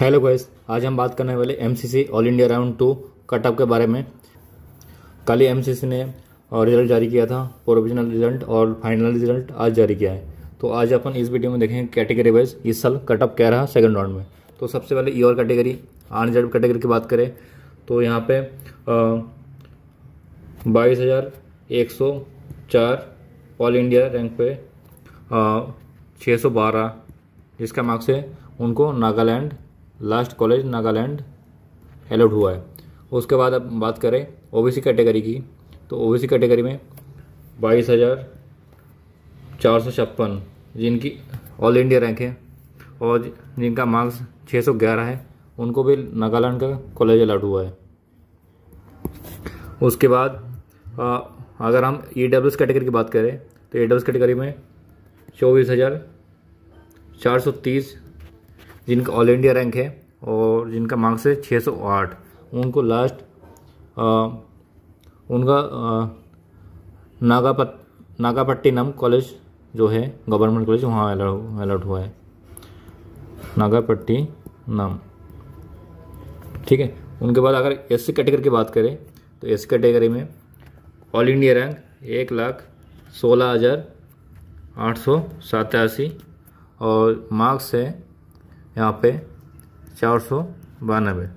hello guys आज हम बात करने वाले MCC all India round two cutoff के बारे में कल ही एमसीसी ने रिजल्ट जारी किया था प्रोविजनल रिजल्ट और फाइनल रिजल्ट आज जारी किया है तो आज अपन इस वीडियो में देखेंगे कैटेगरी वाइज इस साल कटअप क्या रहा सेकंड राउंड में तो सबसे पहले ई और कैटेगरी अनरिजर्व कैटेगरी की बात करें तो यहाँ पे बाईस हज़ार एक सौ चार ऑल इंडिया रैंक पे छः सौ बारह जिसका मार्क्स है उनको Nagaland last college Nagaland allowed हुआ है उसके बाद अब बात करें ओबीसी कैटेगरी की तो ओबीसी कैटेगरी में बाईस हज़ार चार सौ छप्पन जिनकी ऑल इंडिया रैंक है और जिनका मार्क्स छः सौ ग्यारह है उनको भी नागालैंड का कॉलेज अलाट हुआ है उसके बाद आ, अगर हम ई e डब्ल्यू कैटेगरी की बात करें तो ई e डब्ल्यू कैटेगरी में चौबीस हज़ार चार सौ तीस जिनका ऑल इंडिया रैंक है और जिनका मार्क्स है 608 उनको लास्ट आ, उनका नागापट नागापट्टिनम कॉलेज जो है गवर्नमेंट कॉलेज वहाँ अलर्ट हुआ है नागापट्टी नम ठीक है उनके बाद अगर एस सी कैटेगरी की बात करें तो एस कैटेगरी में ऑल इंडिया रैंक एक लाख सोलह हज़ार आठ सौ सतासी और मार्क्स है यहाँ पे चार सौ बानवे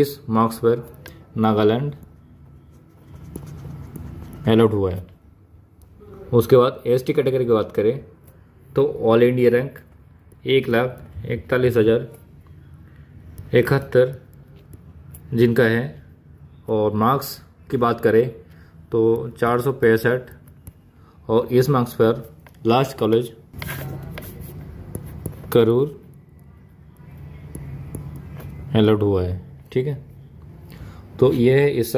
इस मार्क्स पर नागालैंड अलॉट हुआ है उसके बाद एसटी कैटेगरी की बात करें तो ऑल इंडिया रैंक एक लाख इकतालीस हज़ार इकहत्तर जिनका है और मार्क्स की बात करें तो चार सौ पैंसठ और इस मार्क्स पर लास्ट कॉलेज करूर अलर्ट हुआ है ठीक है तो यह है इस